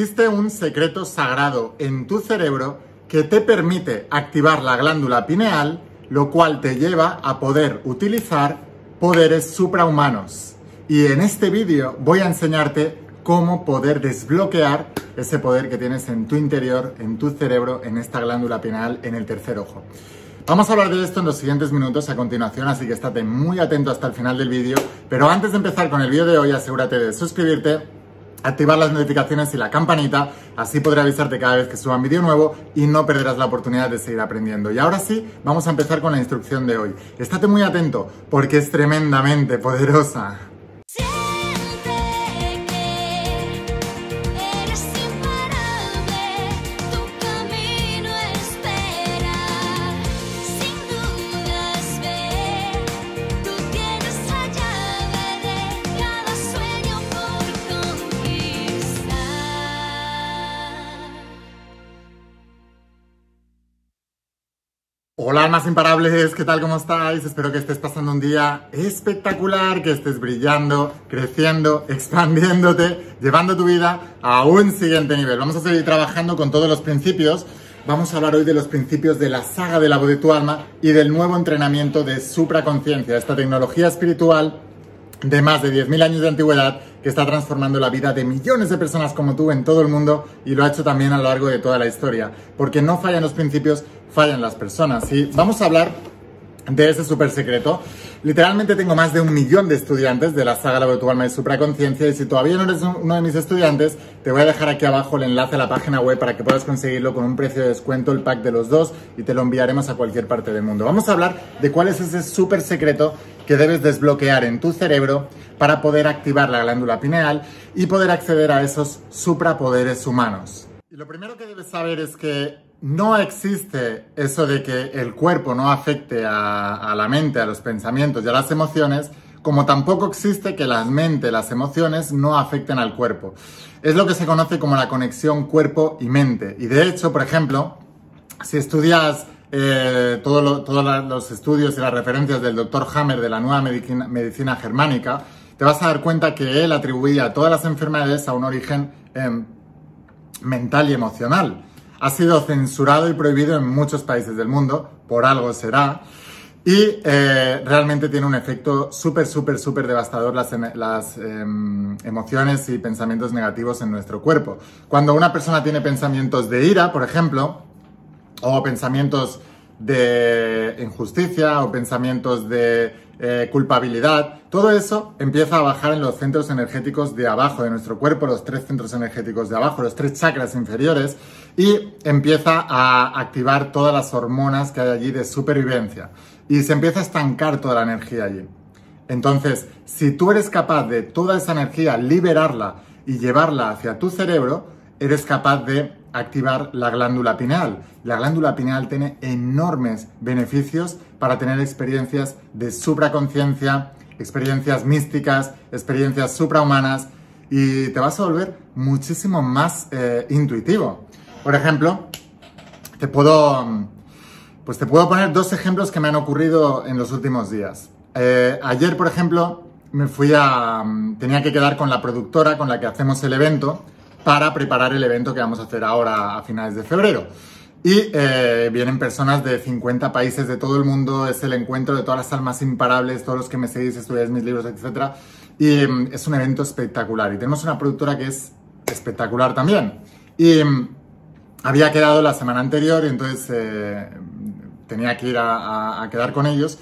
existe un secreto sagrado en tu cerebro que te permite activar la glándula pineal, lo cual te lleva a poder utilizar poderes suprahumanos. Y en este vídeo voy a enseñarte cómo poder desbloquear ese poder que tienes en tu interior, en tu cerebro, en esta glándula pineal, en el tercer ojo. Vamos a hablar de esto en los siguientes minutos a continuación, así que estate muy atento hasta el final del vídeo. Pero antes de empezar con el vídeo de hoy, asegúrate de suscribirte activar las notificaciones y la campanita, así podré avisarte cada vez que suba un vídeo nuevo y no perderás la oportunidad de seguir aprendiendo. Y ahora sí, vamos a empezar con la instrucción de hoy. Estate muy atento porque es tremendamente poderosa. Hola almas imparables, ¿qué tal? ¿Cómo estáis? Espero que estés pasando un día espectacular, que estés brillando, creciendo, expandiéndote, llevando tu vida a un siguiente nivel. Vamos a seguir trabajando con todos los principios. Vamos a hablar hoy de los principios de la saga de la voz de tu alma y del nuevo entrenamiento de supraconciencia, esta tecnología espiritual de más de 10.000 años de antigüedad que está transformando la vida de millones de personas como tú en todo el mundo y lo ha hecho también a lo largo de toda la historia, porque no fallan los principios fallan las personas. Y vamos a hablar de ese súper secreto. Literalmente tengo más de un millón de estudiantes de la saga virtual de Supraconciencia y si todavía no eres uno de mis estudiantes, te voy a dejar aquí abajo el enlace a la página web para que puedas conseguirlo con un precio de descuento, el pack de los dos y te lo enviaremos a cualquier parte del mundo. Vamos a hablar de cuál es ese súper secreto que debes desbloquear en tu cerebro para poder activar la glándula pineal y poder acceder a esos suprapoderes humanos. Y lo primero que debes saber es que no existe eso de que el cuerpo no afecte a, la mente, a los pensamientos y a las emociones, como tampoco existe que la mente, las emociones no afecten al cuerpo. Es lo que se conoce como la conexión cuerpo y mente. Y de hecho, por ejemplo, si estudias eh, todos los estudios y las referencias del doctor Hammer de la nueva medicina, germánica, te vas a dar cuenta que él atribuía todas las enfermedades a un origen em, mental y emocional ha sido censurado y prohibido en muchos países del mundo, por algo será, y eh, realmente tiene un efecto súper, súper, súper devastador las, em, emociones y pensamientos negativos en nuestro cuerpo. Cuando una persona tiene pensamientos de ira, por ejemplo, o pensamientos de injusticia o pensamientos de eh, culpabilidad, todo eso empieza a bajar en los centros energéticos de abajo de nuestro cuerpo, los tres centros energéticos de abajo, los tres chakras inferiores, y empieza a activar todas las hormonas que hay allí de supervivencia. Y se empieza a estancar toda la energía allí. Entonces, si tú eres capaz de toda esa energía liberarla y llevarla hacia tu cerebro, eres capaz de activar la glándula pineal. La glándula pineal tiene enormes beneficios para tener experiencias de supraconciencia, experiencias místicas, experiencias suprahumanas y te vas a volver muchísimo más eh, intuitivo. Por ejemplo, te puedo, pues te puedo poner dos ejemplos que me han ocurrido en los últimos días. Eh, ayer, por ejemplo, me fui a... tenía que quedar con la productora con la que hacemos el evento para preparar el evento que vamos a hacer ahora a finales de febrero. Y eh, vienen personas de 50 países de todo el mundo, es el encuentro de todas las almas imparables, todos los que me seguís, estudiáis mis libros, etc. Y mm, es un evento espectacular. Y tenemos una productora que es espectacular también. Y mm, había quedado la semana anterior y entonces eh, tenía que ir a quedar con ellos.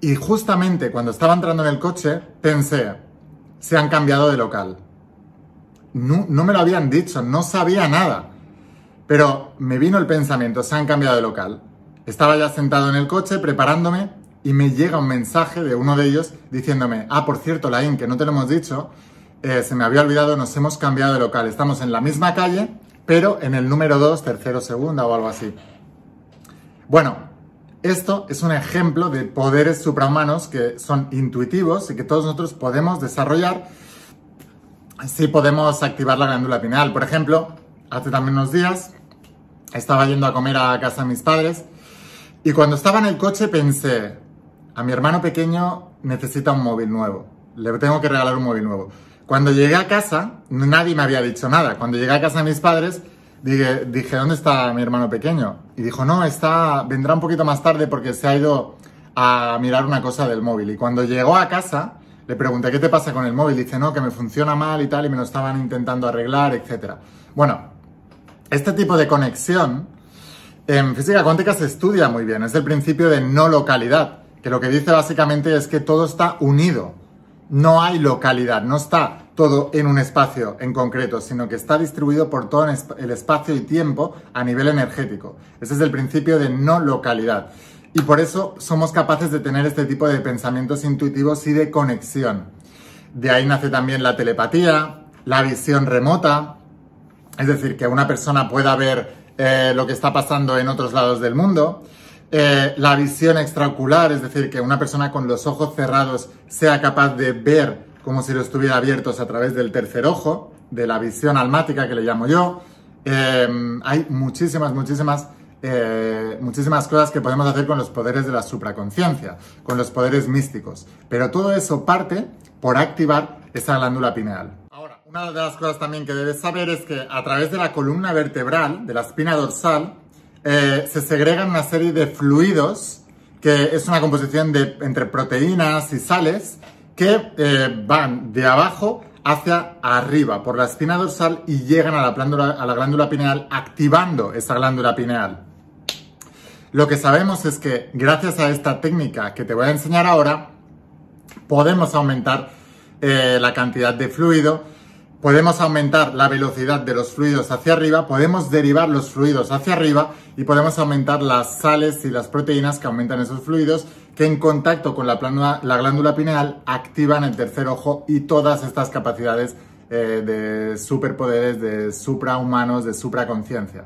Y justamente cuando estaba entrando en el coche, pensé, se han cambiado de local no, me lo habían dicho, no sabía nada. Pero me vino el pensamiento, se han cambiado de local. Estaba ya sentado en el coche preparándome y me llega un mensaje de uno de ellos diciéndome, ah, por cierto, Laín, que no te lo hemos dicho, eh, se me había olvidado, nos hemos cambiado de local. Estamos en la misma calle, pero en el número 2, tercero, segunda o algo así. Bueno, esto es un ejemplo de poderes suprahumanos que son intuitivos y que todos nosotros podemos desarrollar si podemos activar la glándula pineal. Por ejemplo, hace también unos días estaba yendo a comer a casa de mis padres y cuando estaba en el coche pensé, a mi hermano pequeño necesita un móvil nuevo, le tengo que regalar un móvil nuevo. Cuando llegué a casa, nadie me había dicho nada. Cuando llegué a casa de mis padres, dije, dije ¿dónde está mi hermano pequeño? Y dijo, no, está, vendrá un poquito más tarde porque se ha ido a mirar una cosa del móvil. Y cuando llegó a casa, le pregunté, ¿qué te pasa con el móvil? Dice, no, que me funciona mal y tal, y me lo estaban intentando arreglar, etc. Bueno, este tipo de conexión en física cuántica se estudia muy bien. Es el principio de no localidad, que lo que dice básicamente es que todo está unido. No hay localidad, no está todo en un espacio en concreto, sino que está distribuido por todo el espacio y tiempo a nivel energético. Ese es el principio de no localidad. Y por eso somos capaces de tener este tipo de pensamientos intuitivos y de conexión. De ahí nace también la telepatía, la visión remota, es decir, que una persona pueda ver eh, lo que está pasando en otros lados del mundo. Eh, la visión extraocular, es decir, que una persona con los ojos cerrados sea capaz de ver como si lo estuviera abiertos a través del tercer ojo, de la visión almática que le llamo yo. Eh, hay muchísimas, muchísimas eh, muchísimas cosas que podemos hacer con los poderes de la supraconciencia, con los poderes místicos. Pero todo eso parte por activar esa glándula pineal. Ahora, una de las cosas también que debes saber es que a través de la columna vertebral, de la espina dorsal, eh, se segregan una serie de fluidos que es una composición entre proteínas y sales que eh, van de abajo hacia arriba por la espina dorsal y llegan a la, a la glándula pineal activando esa glándula pineal. Lo que sabemos es que gracias a esta técnica que te voy a enseñar ahora, podemos aumentar eh, la cantidad de fluido, podemos aumentar la velocidad de los fluidos hacia arriba, podemos derivar los fluidos hacia arriba y podemos aumentar las sales y las proteínas que aumentan esos fluidos que en contacto con la, glándula pineal activan el tercer ojo y todas estas capacidades eh, de superpoderes, de suprahumanos, de supraconciencia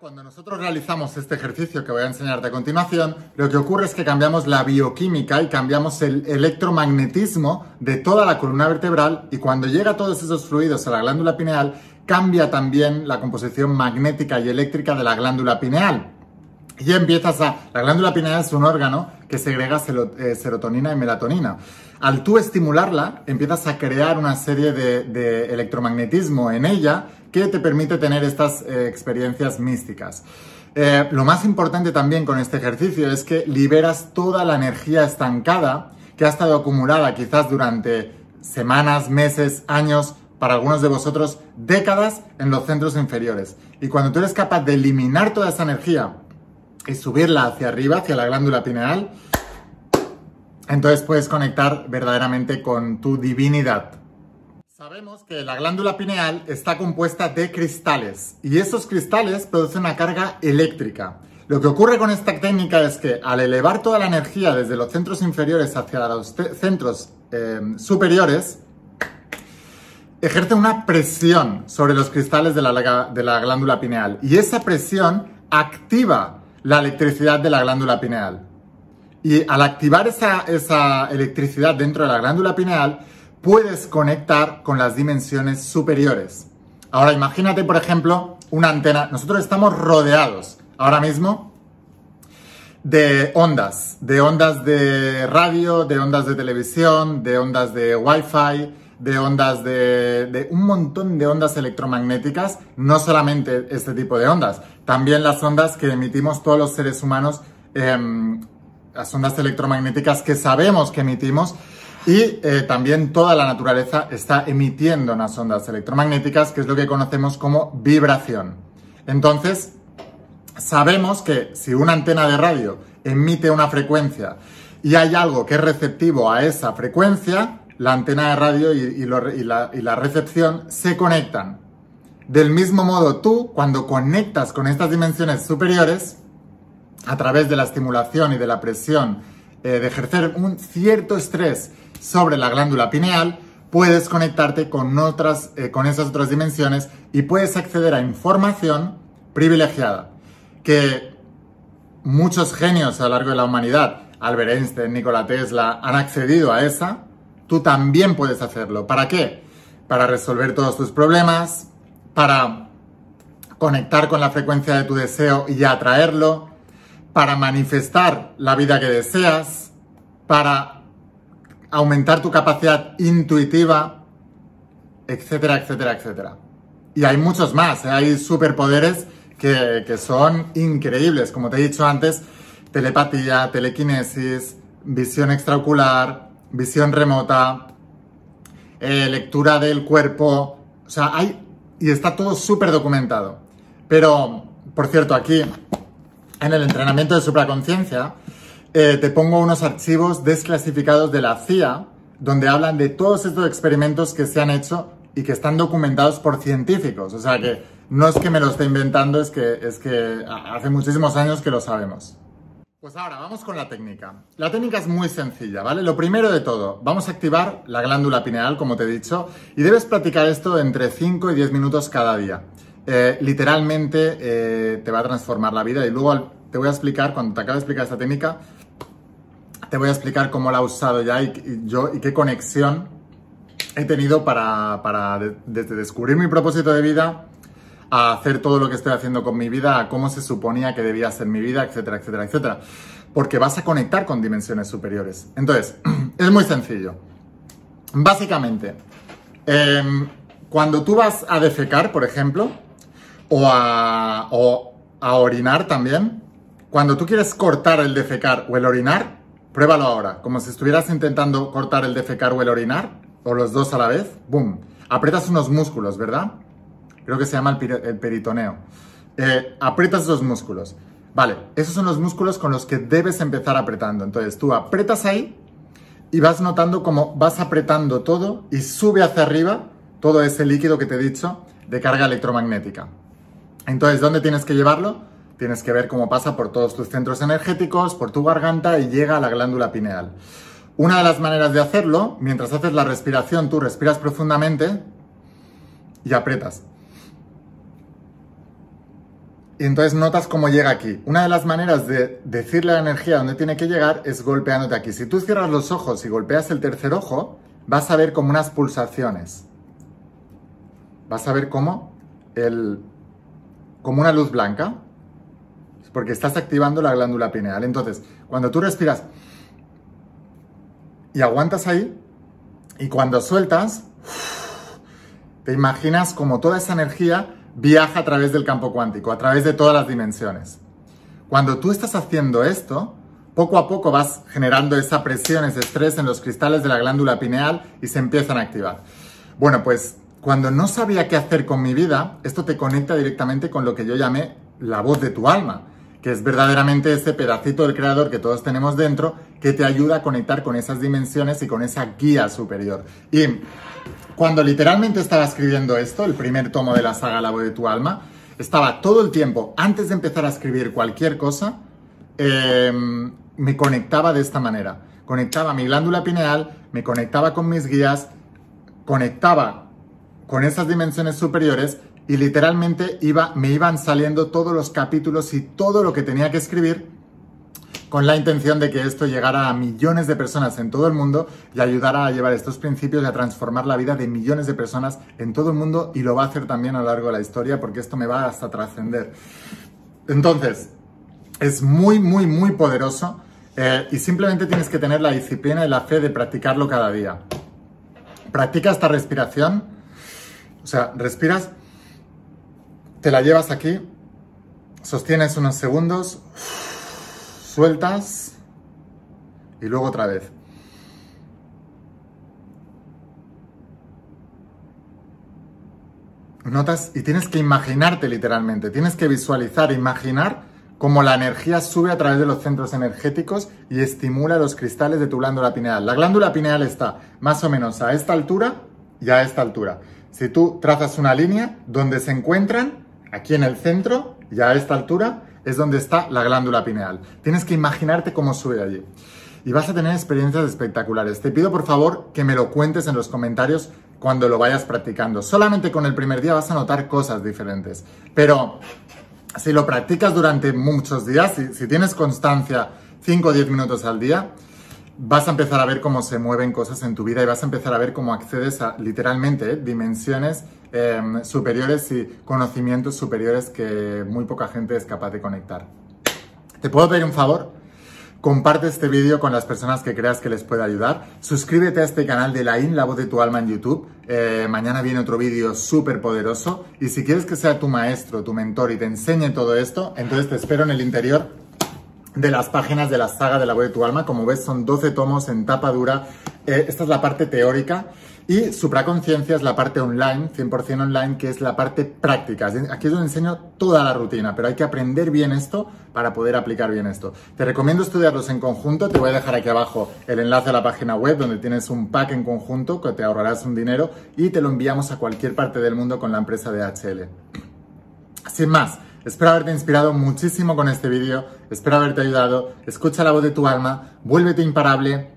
cuando nosotros realizamos este ejercicio que voy a enseñarte a continuación, lo que ocurre es que cambiamos la bioquímica y cambiamos el electromagnetismo de toda la columna vertebral y cuando llega todos esos fluidos a la glándula pineal, cambia también la composición magnética y eléctrica de la glándula pineal. Y empiezas a... La glándula pineal es un órgano que segrega eh, serotonina y melatonina. Al tú estimularla, empiezas a crear una serie de, electromagnetismo en ella que te permite tener estas eh, experiencias místicas. Eh, lo más importante también con este ejercicio es que liberas toda la energía estancada que ha estado acumulada quizás durante semanas, meses, años, para algunos de vosotros décadas en los centros inferiores. Y cuando tú eres capaz de eliminar toda esa energía, y subirla hacia arriba, hacia la glándula pineal. Entonces puedes conectar verdaderamente con tu divinidad. Sabemos que la glándula pineal está compuesta de cristales y esos cristales producen una carga eléctrica. Lo que ocurre con esta técnica es que al elevar toda la energía desde los centros inferiores hacia los centros em, superiores, ejerce una presión sobre los cristales de de la glándula pineal y esa presión activa la electricidad de la glándula pineal. Y al activar esa, esa electricidad dentro de la glándula pineal, puedes conectar con las dimensiones superiores. Ahora imagínate, por ejemplo, una antena. Nosotros estamos rodeados ahora mismo de ondas, de ondas de radio, de ondas de televisión, de ondas de wifi, de ondas, de, un montón de ondas electromagnéticas, no solamente este tipo de ondas, también las ondas que emitimos todos los seres humanos, em, las ondas electromagnéticas que sabemos que emitimos y eh, también toda la naturaleza está emitiendo unas ondas electromagnéticas, que es lo que conocemos como vibración. Entonces, sabemos que si una antena de radio emite una frecuencia y hay algo que es receptivo a esa frecuencia, la antena de radio y, la, recepción se conectan. Del mismo modo, tú, cuando conectas con estas dimensiones superiores, a través de la estimulación y de la presión eh, de ejercer un cierto estrés sobre la glándula pineal, puedes conectarte con, otras, eh, con esas otras dimensiones y puedes acceder a información privilegiada que muchos genios a lo largo de la humanidad, Albert Einstein, Nikola Tesla, han accedido a esa Tú también puedes hacerlo. ¿Para qué? Para resolver todos tus problemas, para conectar con la frecuencia de tu deseo y atraerlo, para manifestar la vida que deseas, para aumentar tu capacidad intuitiva, etcétera, etcétera, etcétera. Y hay muchos más, ¿eh? hay superpoderes que, que son increíbles, como te he dicho antes, telepatía, telequinesis, visión extraocular, visión remota, eh, lectura del cuerpo, o sea, hay, y está todo súper documentado. Pero, por cierto, aquí, en el entrenamiento de supraconciencia, eh, te pongo unos archivos desclasificados de la CIA, donde hablan de todos estos experimentos que se han hecho y que están documentados por científicos. O sea que no es que me lo esté inventando, es que, es que hace muchísimos años que lo sabemos. Pues ahora vamos con la técnica. La técnica es muy sencilla, ¿vale? Lo primero de todo, vamos a activar la glándula pineal, como te he dicho, y debes practicar esto entre 5 y 10 minutos cada día. Eh, literalmente eh, te va a transformar la vida y luego te voy a explicar, cuando te acabe de explicar esta técnica, te voy a explicar cómo la he usado ya y, yo, y qué conexión he tenido para, descubrir mi propósito de vida a hacer todo lo que estoy haciendo con mi vida, a cómo se suponía que debía ser mi vida, etcétera, etcétera, etcétera. Porque vas a conectar con dimensiones superiores. Entonces, es muy sencillo. Básicamente, em, cuando tú vas a defecar, por ejemplo, o a, orinar también, cuando tú quieres cortar el defecar o el orinar, pruébalo ahora, como si estuvieras intentando cortar el defecar o el orinar, o los dos a la vez, ¡boom! Apretas unos músculos, ¿verdad? creo que se llama el, peritoneo. Eh, aprietas los músculos. Vale, esos son los músculos con los que debes empezar apretando. Entonces tú apretas ahí y vas notando cómo vas apretando todo y sube hacia arriba todo ese líquido que te he dicho de carga electromagnética. Entonces, ¿dónde tienes que llevarlo? Tienes que ver cómo pasa por todos tus centros energéticos, por tu garganta y llega a la glándula pineal. Una de las maneras de hacerlo, mientras haces la respiración, tú respiras profundamente y aprietas. Y entonces notas cómo llega aquí. Una de las maneras de decirle a la energía dónde tiene que llegar es golpeándote aquí. Si tú cierras los ojos y golpeas el tercer ojo, vas a ver como unas pulsaciones. Vas a ver como el, como una luz blanca, porque estás activando la glándula pineal. Entonces, cuando tú respiras y aguantas ahí, y cuando sueltas, te imaginas como toda esa energía viaja a través del campo cuántico, a través de todas las dimensiones. Cuando tú estás haciendo esto, poco a poco vas generando esa presión, ese estrés en los cristales de la glándula pineal y se empiezan a activar. Bueno, pues cuando no sabía qué hacer con mi vida, esto te conecta directamente con lo que yo llamé la voz de tu alma que es verdaderamente ese pedacito del creador que todos tenemos dentro, que te ayuda a conectar con esas dimensiones y con esa guía superior. Y cuando literalmente estaba escribiendo esto, el primer tomo de la saga La voz de tu alma, estaba todo el tiempo, antes de empezar a escribir cualquier cosa, em, me conectaba de esta manera. Conectaba mi glándula pineal, me conectaba con mis guías, conectaba con esas dimensiones superiores y literalmente iba, me iban saliendo todos los capítulos y todo lo que tenía que escribir con la intención de que esto llegara a millones de personas en todo el mundo y ayudara a llevar estos principios y a transformar la vida de millones de personas en todo el mundo y lo va a hacer también a lo largo de la historia porque esto me va hasta trascender. Entonces, es muy, muy, muy poderoso eh, y simplemente tienes que tener la disciplina y la fe de practicarlo cada día. Practica esta respiración, o sea, respiras te la llevas aquí, sostienes unos segundos, sueltas y luego otra vez. Notas y tienes que imaginarte literalmente, tienes que visualizar, imaginar cómo la energía sube a través de los centros energéticos y estimula los cristales de tu glándula pineal. La glándula pineal está más o menos a esta altura y a esta altura. Si tú trazas una línea donde se encuentran, aquí en el centro, ya a esta altura, es donde está la glándula pineal. Tienes que imaginarte cómo sube allí. Y vas a tener experiencias espectaculares. Te pido por favor que me lo cuentes en los comentarios cuando lo vayas practicando. Solamente con el primer día vas a notar cosas diferentes. Pero si lo practicas durante muchos días, si, si tienes constancia 5 o 10 minutos al día, vas a empezar a ver cómo se mueven cosas en tu vida y vas a empezar a ver cómo accedes a literalmente dimensiones em, superiores y conocimientos superiores que muy poca gente es capaz de conectar. ¿Te puedo pedir un favor? Comparte este vídeo con las personas que creas que les puede ayudar. Suscríbete a este canal de la In La Voz de tu Alma en YouTube. Eh, mañana viene otro vídeo súper poderoso. Y si quieres que sea tu maestro, tu mentor y te enseñe todo esto, entonces te espero en el interior de las páginas de la saga de la voz de tu alma. Como ves, son 12 tomos en tapa dura. Eh, esta es la parte teórica. Y Supraconciencia es la parte online, 100% online, que es la parte práctica. Aquí es donde enseño toda la rutina, pero hay que aprender bien esto para poder aplicar bien esto. Te recomiendo estudiarlos en conjunto. Te voy a dejar aquí abajo el enlace a la página web donde tienes un pack en conjunto que te ahorrarás un dinero y te lo enviamos a cualquier parte del mundo con la empresa de HL. Sin más. Espero haberte inspirado muchísimo con este vídeo, espero haberte ayudado, escucha la voz de tu alma, vuélvete imparable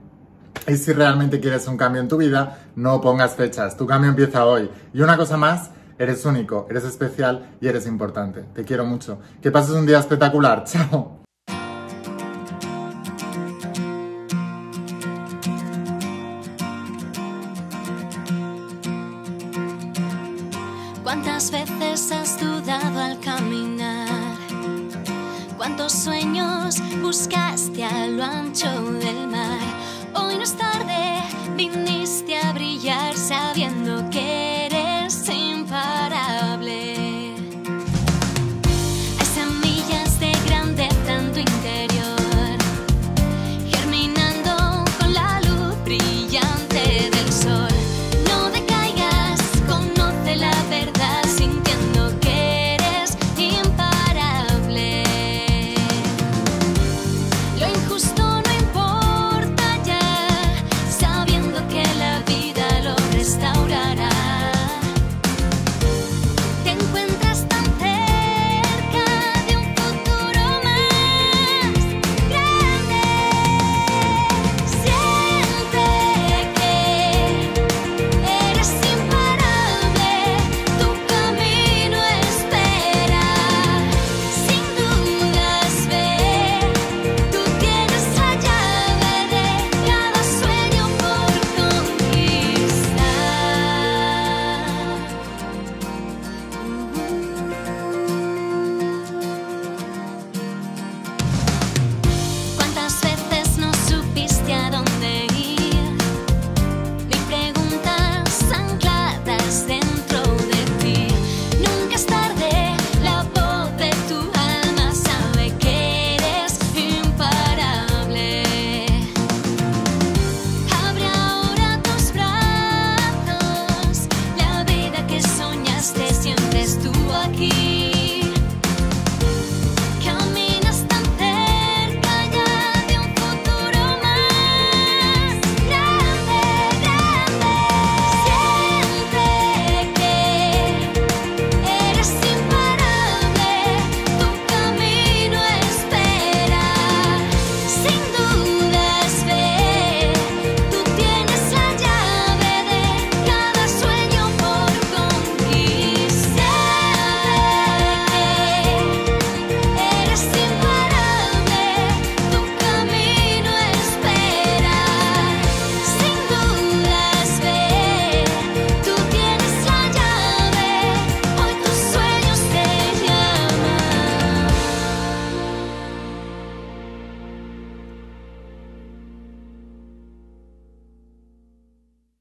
y si realmente quieres un cambio en tu vida, no pongas fechas, tu cambio empieza hoy. Y una cosa más, eres único, eres especial y eres importante. Te quiero mucho. Que pases un día espectacular, chao.